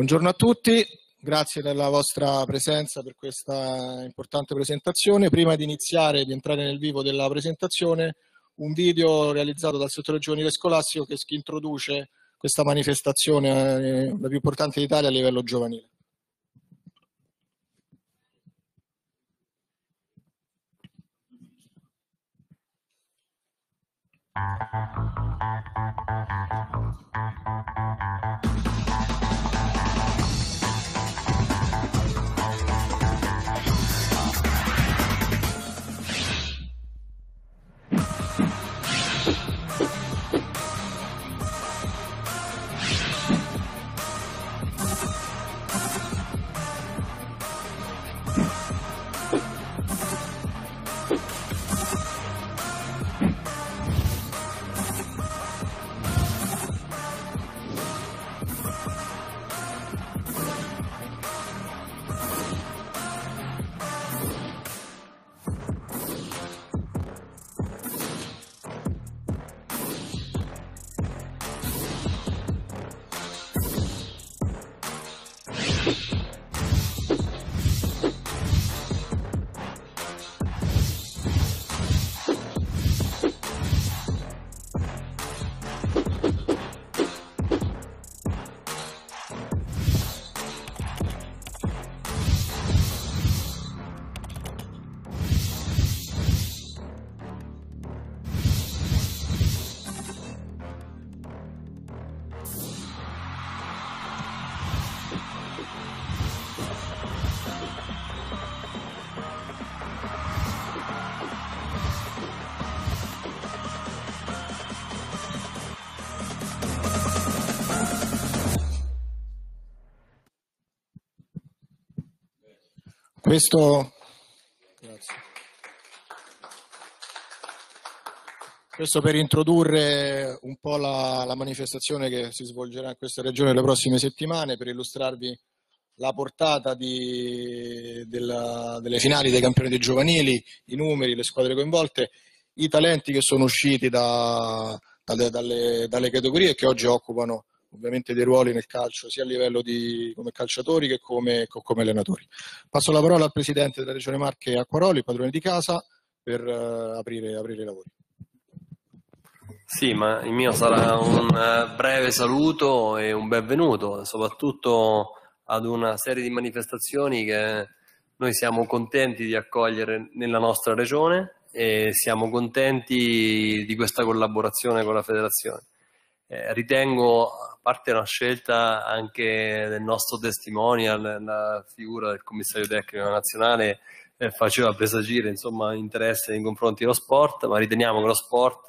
Buongiorno a tutti, grazie della vostra presenza per questa importante presentazione. Prima di iniziare, di entrare nel vivo della presentazione, un video realizzato dal settore giovanile scolastico che introduce questa manifestazione, eh, la più importante d'Italia a livello giovanile. Thank you. Questo... Questo per introdurre un po' la, la, manifestazione che si svolgerà in questa regione le prossime settimane, per illustrarvi la portata di, della, delle finali dei campioni campionati giovanili, i numeri, le squadre coinvolte, i talenti che sono usciti da, da, dalle, dalle, categorie che oggi occupano ovviamente dei ruoli nel calcio, sia a livello di come calciatori che come, come allenatori. Passo la parola al Presidente della Regione Marche Acquaroli, padrone di casa, per uh, aprire, aprire i lavori. Sì, ma il mio sarà un eh, breve saluto e un benvenuto, soprattutto ad una serie di manifestazioni che noi siamo contenti di accogliere nella nostra regione e siamo contenti di questa collaborazione con la federazione. Eh, ritengo, a parte una scelta anche del nostro testimonial, la figura del commissario tecnico nazionale eh, faceva presagire insomma, interesse nei confronti dello sport, ma riteniamo che lo sport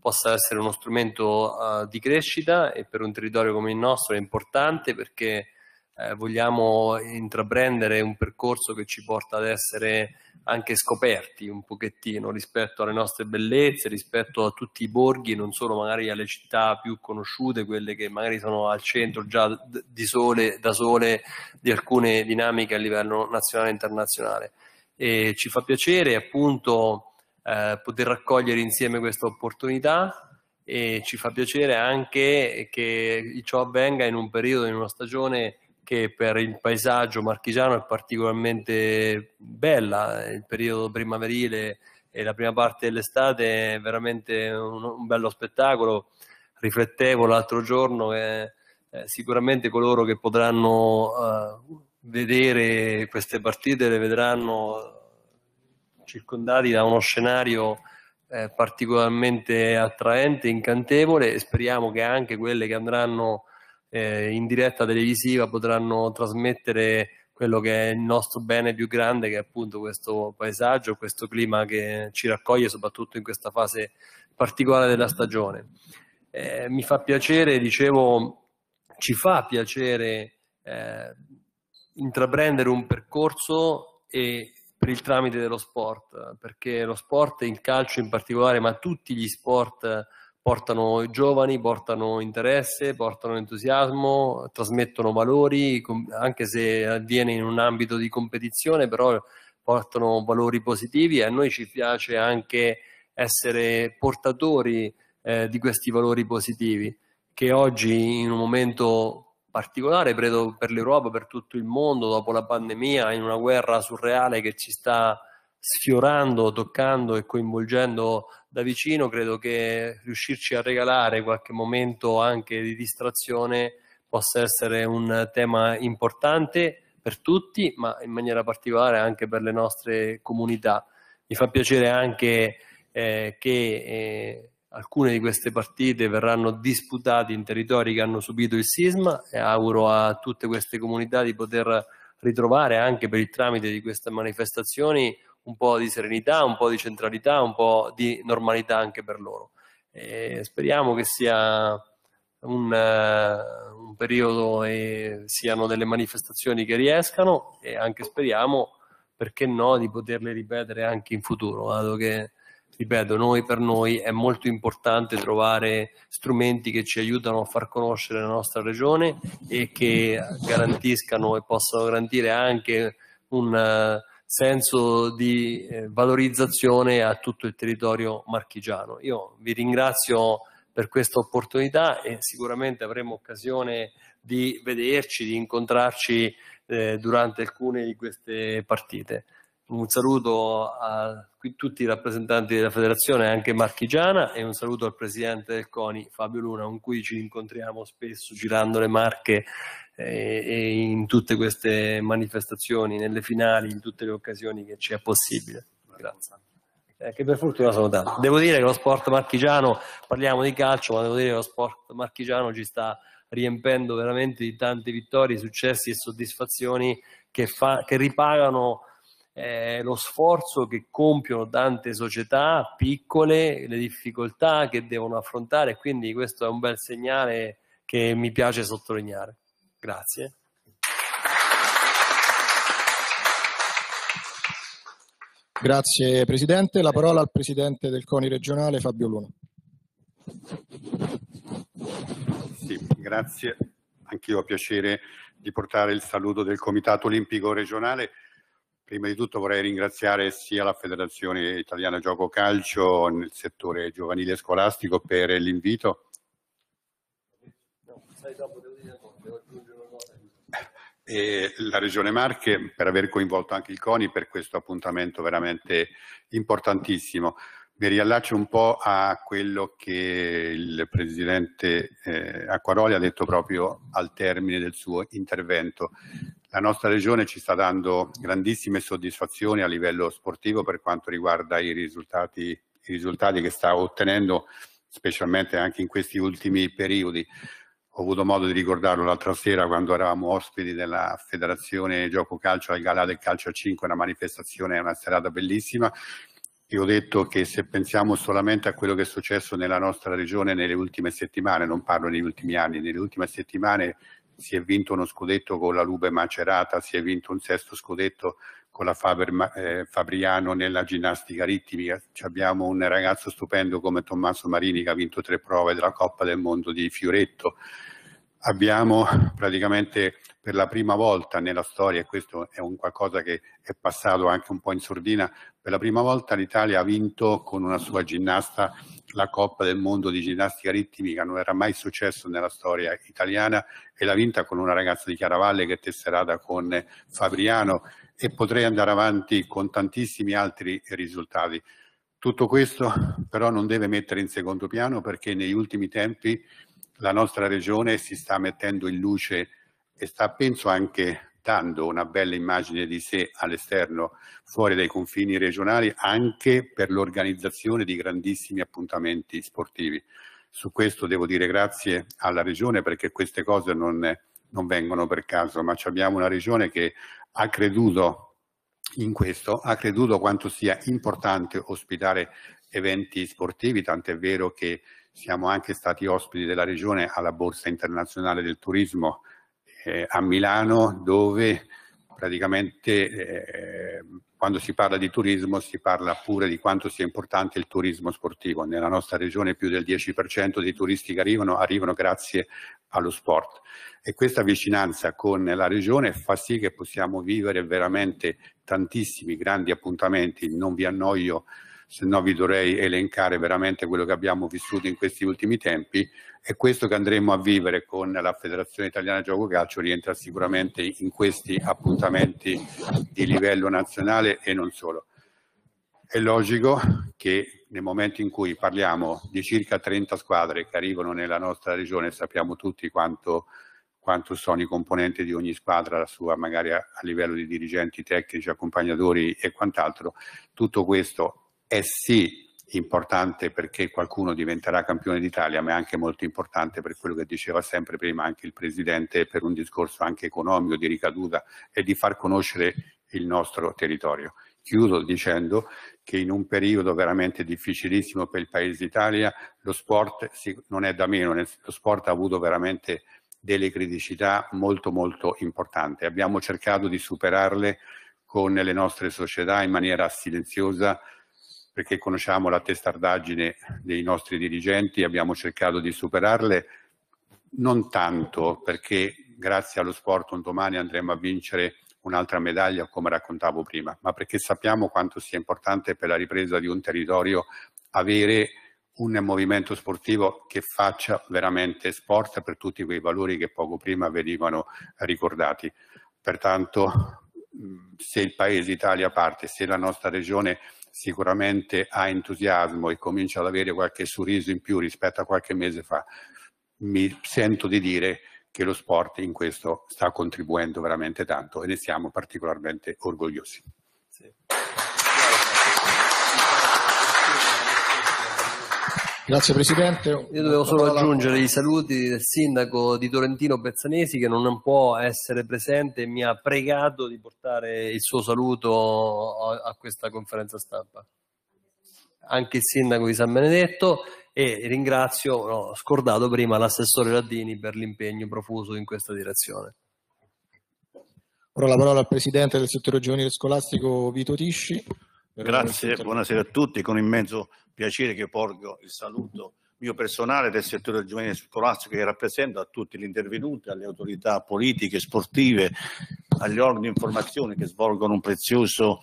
possa essere uno strumento uh, di crescita e per un territorio come il nostro è importante perché eh, vogliamo intraprendere un percorso che ci porta ad essere anche scoperti un pochettino rispetto alle nostre bellezze, rispetto a tutti i borghi, non solo magari alle città più conosciute, quelle che magari sono al centro già di sole, da sole di alcune dinamiche a livello nazionale e internazionale. E ci fa piacere appunto eh, poter raccogliere insieme questa opportunità e ci fa piacere anche che ciò avvenga in un periodo, in una stagione che per il paesaggio marchigiano è particolarmente bella, il periodo primaverile e la prima parte dell'estate è veramente un, un bello spettacolo. Riflettevo l'altro giorno che eh, sicuramente coloro che potranno eh, vedere queste partite le vedranno circondati da uno scenario eh, particolarmente attraente, incantevole e speriamo che anche quelle che andranno eh, in diretta televisiva potranno trasmettere quello che è il nostro bene più grande, che è appunto questo paesaggio, questo clima che ci raccoglie soprattutto in questa fase particolare della stagione. Eh, mi fa piacere, dicevo, ci fa piacere eh, intraprendere un percorso e per il tramite dello sport, perché lo sport, il calcio in particolare, ma tutti gli sport portano i giovani, portano interesse, portano entusiasmo, trasmettono valori, anche se avviene in un ambito di competizione, però portano valori positivi e a noi ci piace anche essere portatori eh, di questi valori positivi che oggi in un momento particolare, credo per l'Europa, per tutto il mondo, dopo la pandemia, in una guerra surreale che ci sta sfiorando, toccando e coinvolgendo da vicino, credo che riuscirci a regalare qualche momento anche di distrazione possa essere un tema importante per tutti, ma in maniera particolare anche per le nostre comunità. Mi fa piacere anche eh, che eh, alcune di queste partite verranno disputate in territori che hanno subito il sisma e auguro a tutte queste comunità di poter ritrovare anche per il tramite di queste manifestazioni un po' di serenità, un po' di centralità, un po' di normalità anche per loro. E speriamo che sia un, uh, un, periodo e siano delle manifestazioni che riescano e anche speriamo, perché no, di poterle ripetere anche in futuro, dato che, ripeto, noi per noi è molto importante trovare strumenti che ci aiutano a far conoscere la nostra regione e che garantiscano e possano garantire anche un... Uh, senso di eh, valorizzazione a tutto il territorio marchigiano. Io vi ringrazio per questa opportunità e sicuramente avremo occasione di vederci, di incontrarci eh, durante alcune di queste partite. Un saluto a tutti i rappresentanti della federazione, anche marchigiana, e un saluto al presidente del CONI Fabio Luna, con cui ci incontriamo spesso girando le Marche e, e in tutte queste manifestazioni, nelle finali, in tutte le occasioni che ci è possibile. Grazie. Eh, che per fortuna sono tanti. Devo dire che lo sport marchigiano, parliamo di calcio, ma devo dire che lo sport marchigiano ci sta riempendo veramente di tante vittorie, successi e soddisfazioni che, fa, che ripagano eh, lo sforzo che compiono tante società piccole, le difficoltà che devono affrontare, quindi questo è un bel segnale che mi piace sottolineare. Grazie. Grazie Presidente. La parola al Presidente del CONI regionale, Fabio Luna. Sì, grazie. Anch'io ho piacere di portare il saluto del Comitato Olimpico Regionale. Prima di tutto vorrei ringraziare sia la Federazione Italiana Gioco Calcio nel settore giovanile e scolastico per l'invito. No, e la Regione Marche per aver coinvolto anche il CONI per questo appuntamento veramente importantissimo. Mi riallaccio un po' a quello che il Presidente eh, Acquaroli ha detto proprio al termine del suo intervento. La nostra Regione ci sta dando grandissime soddisfazioni a livello sportivo per quanto riguarda i risultati, i risultati che sta ottenendo, specialmente anche in questi ultimi periodi ho avuto modo di ricordarlo l'altra sera quando eravamo ospiti della Federazione Gioco Calcio al Galà del Calcio a 5, una manifestazione, una serata bellissima. Io ho detto che se pensiamo solamente a quello che è successo nella nostra regione nelle ultime settimane, non parlo degli ultimi anni, nelle ultime settimane si è vinto uno scudetto con la Lube Macerata, si è vinto un sesto scudetto con la Faber, eh, Fabriano nella ginnastica ritmica. Abbiamo un ragazzo stupendo come Tommaso Marini che ha vinto tre prove della Coppa del Mondo di Fioretto. Abbiamo praticamente per la prima volta nella storia, e questo è un qualcosa che è passato anche un po' in sordina, per la prima volta l'Italia ha vinto con una sua ginnasta la Coppa del Mondo di ginnastica ritmica, non era mai successo nella storia italiana e l'ha vinta con una ragazza di Chiaravalle che è tesserata con Fabriano e potrei andare avanti con tantissimi altri risultati. Tutto questo però non deve mettere in secondo piano perché negli ultimi tempi la nostra regione si sta mettendo in luce e sta penso anche dando una bella immagine di sé all'esterno, fuori dai confini regionali, anche per l'organizzazione di grandissimi appuntamenti sportivi. Su questo devo dire grazie alla regione perché queste cose non, non vengono per caso, ma abbiamo una regione che ha creduto in questo, ha creduto quanto sia importante ospitare eventi sportivi, tant'è vero che siamo anche stati ospiti della regione alla Borsa Internazionale del Turismo eh, a Milano, dove praticamente eh, quando si parla di turismo si parla pure di quanto sia importante il turismo sportivo. Nella nostra regione più del 10% dei turisti che arrivano arrivano grazie allo sport e questa vicinanza con la regione fa sì che possiamo vivere veramente tantissimi grandi appuntamenti, non vi annoio se no vi dovrei elencare veramente quello che abbiamo vissuto in questi ultimi tempi e questo che andremo a vivere con la Federazione Italiana Gioco Calcio rientra sicuramente in questi appuntamenti di livello nazionale e non solo. È logico che nel momento in cui parliamo di circa 30 squadre che arrivano nella nostra regione, sappiamo tutti quanto, quanto sono i componenti di ogni squadra, la sua magari a, a livello di dirigenti tecnici, accompagnatori e quant'altro, tutto questo è sì importante perché qualcuno diventerà campione d'Italia, ma è anche molto importante per quello che diceva sempre prima anche il Presidente per un discorso anche economico di ricaduta e di far conoscere il nostro territorio. Chiudo dicendo che in un periodo veramente difficilissimo per il Paese d'Italia lo sport non è da meno, lo sport ha avuto veramente delle criticità molto molto importanti. Abbiamo cercato di superarle con le nostre società in maniera silenziosa, perché conosciamo la testardaggine dei nostri dirigenti, abbiamo cercato di superarle, non tanto perché grazie allo sport un domani andremo a vincere un'altra medaglia, come raccontavo prima, ma perché sappiamo quanto sia importante per la ripresa di un territorio avere un movimento sportivo che faccia veramente sport per tutti quei valori che poco prima venivano ricordati. Pertanto, se il Paese Italia parte, se la nostra regione sicuramente ha entusiasmo e comincia ad avere qualche sorriso in più rispetto a qualche mese fa, mi sento di dire che lo sport in questo sta contribuendo veramente tanto e ne siamo particolarmente orgogliosi. Grazie Presidente. Io dovevo solo aggiungere i saluti del Sindaco di Torrentino Bezzanesi che non può essere presente e mi ha pregato di portare il suo saluto a questa conferenza stampa. Anche il Sindaco di San Benedetto e ringrazio, ho no, scordato prima, l'assessore Raddini per l'impegno profuso in questa direzione. Ora la parola al Presidente del settore giovanile scolastico Vito Tisci. Grazie, buonasera a tutti, con immenso piacere che porgo il saluto mio personale del settore del giovanile scolastico che rappresento a tutti gli intervenuti, alle autorità politiche, sportive, agli organi di informazione che svolgono un prezioso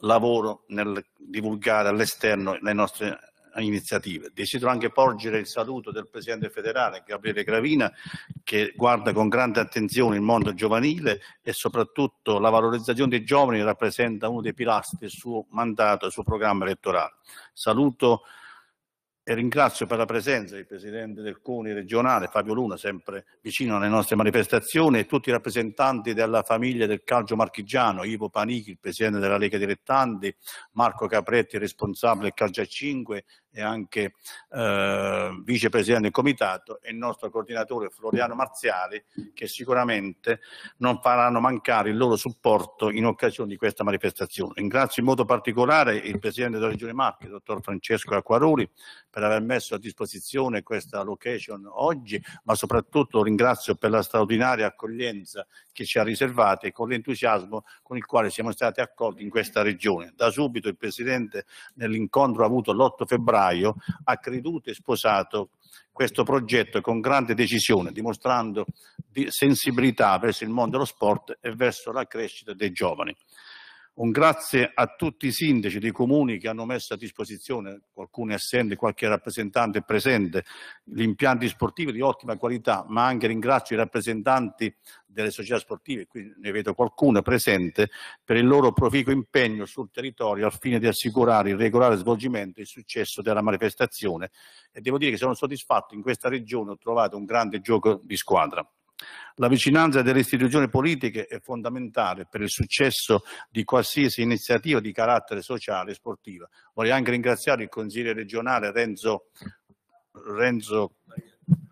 lavoro nel divulgare all'esterno le nostre iniziative. Desidero anche porgere il saluto del Presidente federale Gabriele Gravina che guarda con grande attenzione il mondo giovanile e soprattutto la valorizzazione dei giovani rappresenta uno dei pilastri del suo mandato e del suo programma elettorale. Saluto e ringrazio per la presenza il Presidente del CUNI regionale, Fabio Luna, sempre vicino alle nostre manifestazioni, e tutti i rappresentanti della famiglia del calcio marchigiano, Ivo Panichi, il Presidente della Lega Direttanti, Marco Capretti, responsabile del Calcio a 5 e anche eh, Vicepresidente del Comitato, e il nostro coordinatore Floriano Marziali, che sicuramente non faranno mancare il loro supporto in occasione di questa manifestazione. Ringrazio in modo particolare il Presidente della Regione Marche, Dottor Francesco Acquaroli, per aver messo a disposizione questa location oggi, ma soprattutto ringrazio per la straordinaria accoglienza che ci ha riservato e con l'entusiasmo con il quale siamo stati accolti in questa regione. Da subito il Presidente nell'incontro avuto l'8 febbraio ha creduto e sposato questo progetto con grande decisione, dimostrando sensibilità verso il mondo dello sport e verso la crescita dei giovani. Un grazie a tutti i sindaci dei comuni che hanno messo a disposizione, qualcuno è assente, qualche rappresentante è presente, gli impianti sportivi di ottima qualità, ma anche ringrazio i rappresentanti delle società sportive, qui ne vedo qualcuno presente, per il loro proficuo impegno sul territorio al fine di assicurare il regolare svolgimento e il successo della manifestazione e devo dire che sono soddisfatto, in questa regione ho trovato un grande gioco di squadra. La vicinanza delle istituzioni politiche è fondamentale per il successo di qualsiasi iniziativa di carattere sociale e sportiva. Vorrei anche ringraziare il consigliere regionale Renzo, Renzo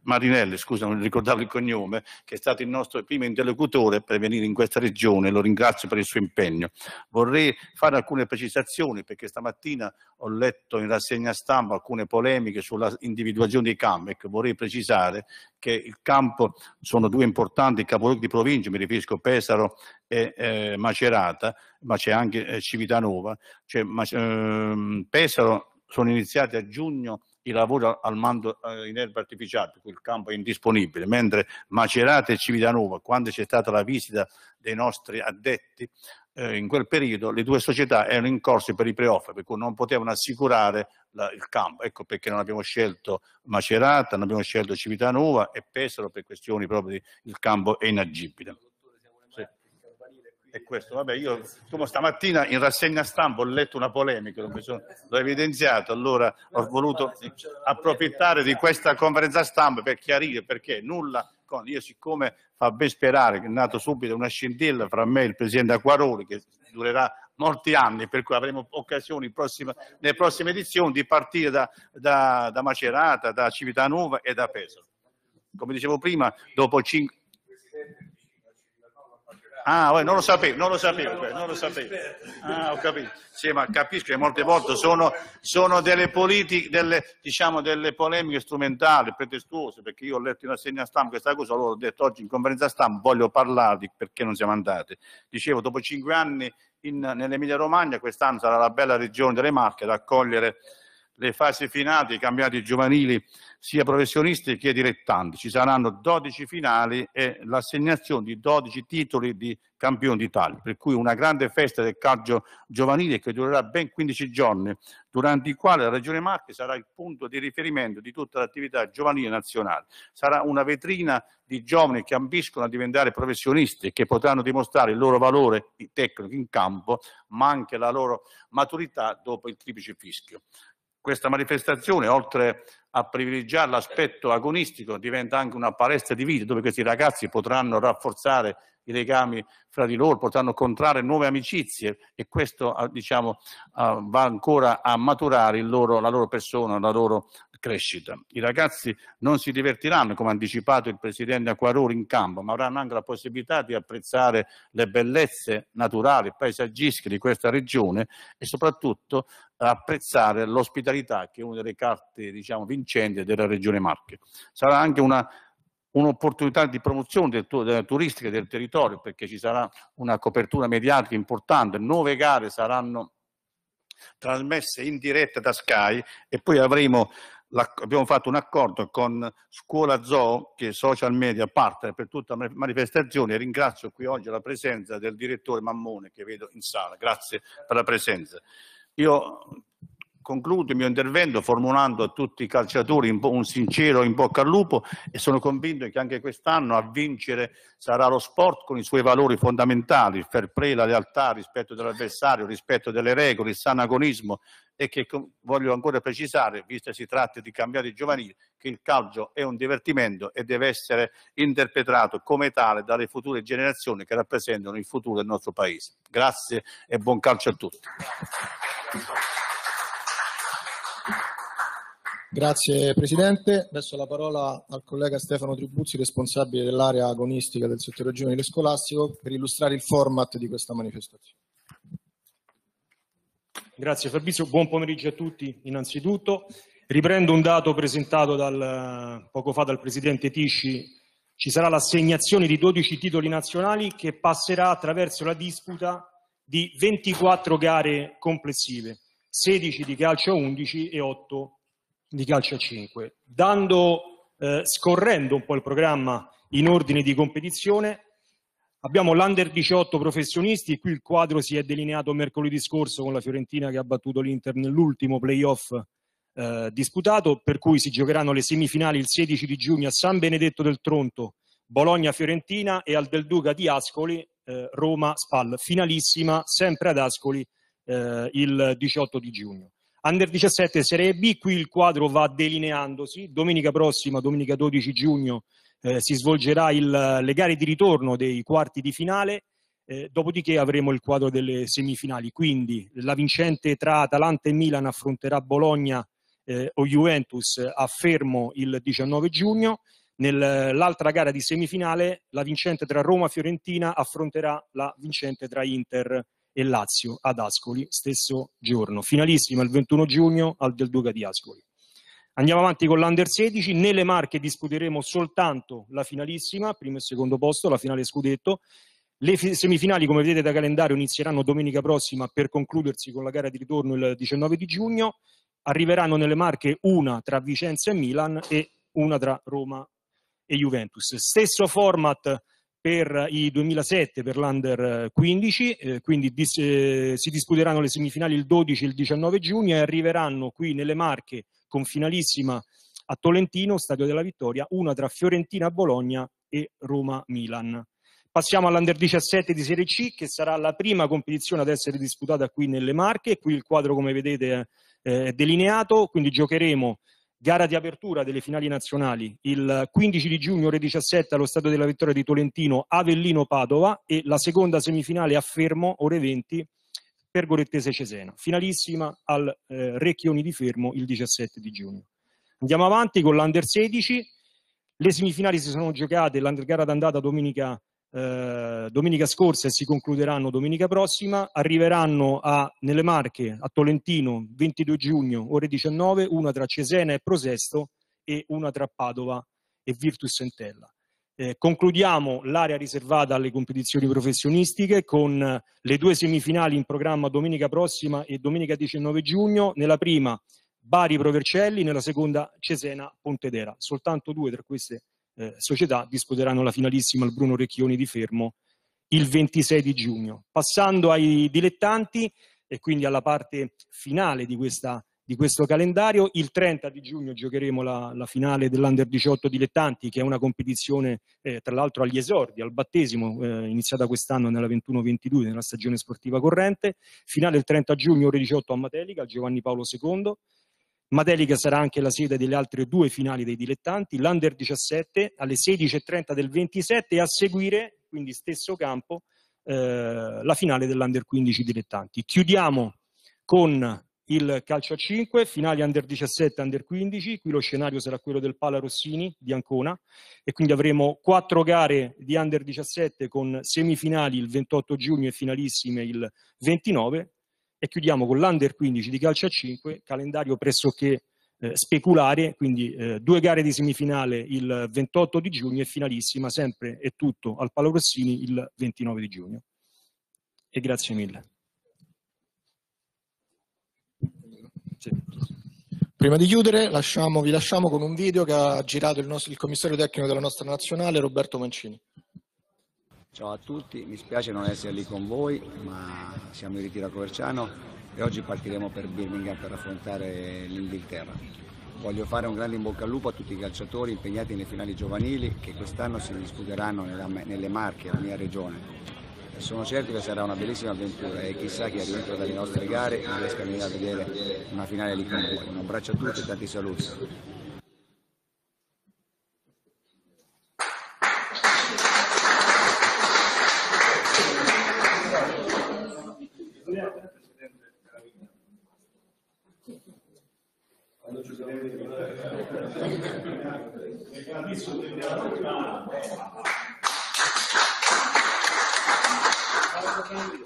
Marinelli, scusa, non ricordavo il cognome, che è stato il nostro primo interlocutore per venire in questa regione, lo ringrazio per il suo impegno. Vorrei fare alcune precisazioni perché stamattina ho letto in rassegna stampa alcune polemiche sulla individuazione dei CAMEC, vorrei precisare che il campo sono due importanti capoluoghi di provincia, mi riferisco a Pesaro e eh, Macerata, ma c'è anche eh, Civitanova, cioè, ma, eh, Pesaro sono iniziati a giugno i lavori al mando eh, in erba artificiale, per cui il campo è indisponibile, mentre Macerata e Civitanova, quando c'è stata la visita dei nostri addetti, eh, in quel periodo le due società erano in corso per i playoff, per cui non potevano assicurare la, il campo. Ecco perché non abbiamo scelto Macerata, non abbiamo scelto Civitanova e Pesaro per questioni proprio di il campo è inagibile è questo. Vabbè, io come stamattina in rassegna stampa ho letto una polemica, non mi sono, l'ho evidenziato, allora ho voluto approfittare di questa conferenza stampa per chiarire perché nulla con... Io siccome fa ben sperare che è nato subito una scintilla fra me e il Presidente Acquaroli che durerà molti anni, per cui avremo occasioni prossima, nelle prossime edizioni di partire da, da, da Macerata, da Civitanova e da Pesaro. Come dicevo prima, dopo cinque Ah, non lo sapevo, non lo sapevo, non lo sapevo. Ah, ho capito. Sì, ma capisco che molte volte sono, sono delle politiche, delle, diciamo, delle polemiche strumentali, pretestuose, perché io ho letto in assegna stampa questa cosa, loro ho detto oggi in conferenza stampa voglio parlarvi perché non siamo andati. Dicevo, dopo cinque anni in, nell'Emilia Romagna, quest'anno sarà la bella regione delle Marche ad accogliere le fasi finali, i campionati giovanili sia professionisti che direttanti. Ci saranno 12 finali e l'assegnazione di 12 titoli di campione d'Italia, per cui una grande festa del calcio giovanile che durerà ben 15 giorni, durante i quali la Regione Marche sarà il punto di riferimento di tutta l'attività giovanile nazionale. Sarà una vetrina di giovani che ambiscono a diventare professionisti e che potranno dimostrare il loro valore tecnico in campo, ma anche la loro maturità dopo il triplice fischio questa manifestazione, oltre a privilegiare l'aspetto agonistico diventa anche una palestra di vita dove questi ragazzi potranno rafforzare i legami fra di loro, potranno contrarre nuove amicizie e questo ah, diciamo, ah, va ancora a maturare loro, la loro persona, la loro crescita. I ragazzi non si divertiranno, come ha anticipato il Presidente Acquaroli in campo, ma avranno anche la possibilità di apprezzare le bellezze naturali, paesaggistiche di questa regione e soprattutto apprezzare l'ospitalità che è una delle carte diciamo, vincenti incendi della regione Marche. Sarà anche una, un'opportunità di promozione del, della turistica del territorio perché ci sarà una copertura mediatica importante, nuove gare saranno trasmesse in diretta da Sky e poi avremo abbiamo fatto un accordo con Scuola Zoo, che è social media partner per tutta la manifestazione. Ringrazio qui oggi la presenza del direttore Mammone che vedo in sala. Grazie per la presenza. Io concludo il mio intervento formulando a tutti i calciatori un sincero in bocca al lupo e sono convinto che anche quest'anno a vincere sarà lo sport con i suoi valori fondamentali, il fair play, la lealtà, il rispetto dell'avversario, il rispetto delle regole, il sano agonismo e che voglio ancora precisare, visto che si tratta di cambiare i giovanili, che il calcio è un divertimento e deve essere interpretato come tale dalle future generazioni che rappresentano il futuro del nostro Paese. Grazie e buon calcio a tutti. Grazie Presidente. Adesso la parola al collega Stefano Tribuzzi, responsabile dell'area agonistica del settore giovanile scolastico, per illustrare il format di questa manifestazione. Grazie Fabrizio, buon pomeriggio a tutti innanzitutto. Riprendo un dato presentato dal, poco fa dal Presidente Tisci ci sarà l'assegnazione di 12 titoli nazionali che passerà attraverso la disputa di 24 gare complessive, 16 di calcio 11 e 8 di calcio a 5, dando, eh, scorrendo un po' il programma in ordine di competizione. Abbiamo l'Under 18 professionisti, qui il quadro si è delineato mercoledì scorso con la Fiorentina che ha battuto l'Inter nell'ultimo playoff eh, disputato, per cui si giocheranno le semifinali il 16 di giugno a San Benedetto del Tronto, Bologna-Fiorentina e al Del Duca di Ascoli, eh, Roma-Spal, finalissima sempre ad Ascoli eh, il 18 di giugno. Under 17 Serie B, qui il quadro va delineandosi, domenica prossima, domenica 12 giugno, eh, si svolgerà il, le gare di ritorno dei quarti di finale, eh, dopodiché avremo il quadro delle semifinali, quindi la vincente tra Atalanta e Milan affronterà Bologna eh, o Juventus a Fermo il 19 giugno, Nell'altra gara di semifinale la vincente tra Roma e Fiorentina affronterà la vincente tra Inter e Lazio ad Ascoli stesso giorno. Finalissima il 21 giugno al del Duca di Ascoli. Andiamo avanti con l'Under 16, nelle Marche disputeremo soltanto la finalissima, primo e secondo posto, la finale scudetto. Le semifinali, come vedete da calendario, inizieranno domenica prossima per concludersi con la gara di ritorno il 19 di giugno. Arriveranno nelle Marche una tra Vicenza e Milan e una tra Roma e Juventus. Stesso format per i 2007 per l'Under 15, eh, eh, quindi dis, eh, si disputeranno le semifinali il 12 e il 19 giugno e arriveranno qui nelle Marche con finalissima a Tolentino, Stadio della Vittoria, una tra Fiorentina Bologna e Roma Milan. Passiamo all'Under 17 di Serie C, che sarà la prima competizione ad essere disputata qui nelle Marche. Qui il quadro, come vedete, è eh, delineato, quindi giocheremo gara di apertura delle finali nazionali, il 15 di giugno ore 17 allo Stadio della Vittoria di Tolentino, Avellino-Padova e la seconda semifinale a Fermo ore 20 per Pergolettese Cesena, finalissima al eh, Recchioni di Fermo il 17 di giugno. Andiamo avanti con l'Under 16, le semifinali si sono giocate, l'Under gara d'andata domenica eh, domenica scorsa e si concluderanno domenica prossima, arriveranno a, nelle Marche, a Tolentino, 22 giugno, ore 19, una tra Cesena e Prosesto e una tra Padova e Virtus Entella. Eh, concludiamo l'area riservata alle competizioni professionistiche con le due semifinali in programma domenica prossima e domenica 19 giugno. Nella prima Bari Provercelli, nella seconda Cesena Pontedera. Soltanto due tra queste eh, società disputeranno la finalissima al Bruno Recchioni di Fermo il 26 di giugno. Passando ai dilettanti e quindi alla parte finale di, questa, di questo calendario, il 30 di giugno giocheremo la, la finale dell'Under 18 dilettanti, che è una competizione eh, tra l'altro agli esordi, al battesimo, eh, iniziata quest'anno nella 21-22, nella stagione sportiva corrente. Finale il 30 giugno, ore 18 a Matelica, al Giovanni Paolo II. Matelica sarà anche la sede delle altre due finali dei dilettanti, l'Under 17 alle 16.30 del 27 e a seguire, quindi stesso campo, eh, la finale dell'Under 15 dilettanti. Chiudiamo con il calcio a 5, finali Under 17, Under 15, qui lo scenario sarà quello del Pala Rossini di Ancona e quindi avremo quattro gare di Under 17 con semifinali il 28 giugno e finalissime il 29 e chiudiamo con l'Under 15 di calcio a 5, calendario pressoché eh, speculare, quindi eh, due gare di semifinale il 28 di giugno e finalissima sempre e tutto al Palo Rossini il 29 di giugno. E grazie mille. Sì. Prima di chiudere lasciamo, vi lasciamo con un video che ha girato il, nostro, il commissario tecnico della nostra nazionale Roberto Mancini. Ciao a tutti, mi spiace non essere lì con voi, ma siamo in ritiro a Coverciano e oggi partiremo per Birmingham per affrontare l'Inghilterra. Voglio fare un grande in bocca al lupo a tutti i calciatori impegnati nelle finali giovanili che quest'anno si disputeranno nelle Marche, la mia regione. Sono certo che sarà una bellissima avventura e chissà chi arrivato dalle nostre gare riesca a venire a vedere una finale lì con voi. Un abbraccio a tutti e tanti saluti. Narciso de